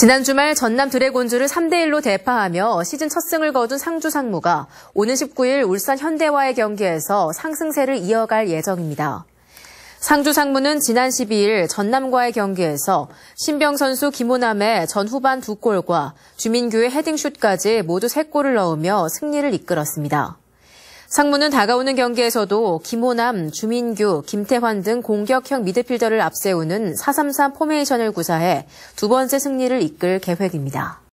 지난 주말 전남 드래곤즈를 3대1로 대파하며 시즌 첫 승을 거둔 상주 상무가 오는 19일 울산 현대와의 경기에서 상승세를 이어갈 예정입니다. 상주 상무는 지난 12일 전남과의 경기에서 신병 선수 김호남의 전 후반 두골과 주민규의 헤딩슛까지 모두 세골을 넣으며 승리를 이끌었습니다. 상무는 다가오는 경기에서도 김호남, 주민규, 김태환 등 공격형 미드필더를 앞세우는 4-3-3 포메이션을 구사해 두 번째 승리를 이끌 계획입니다.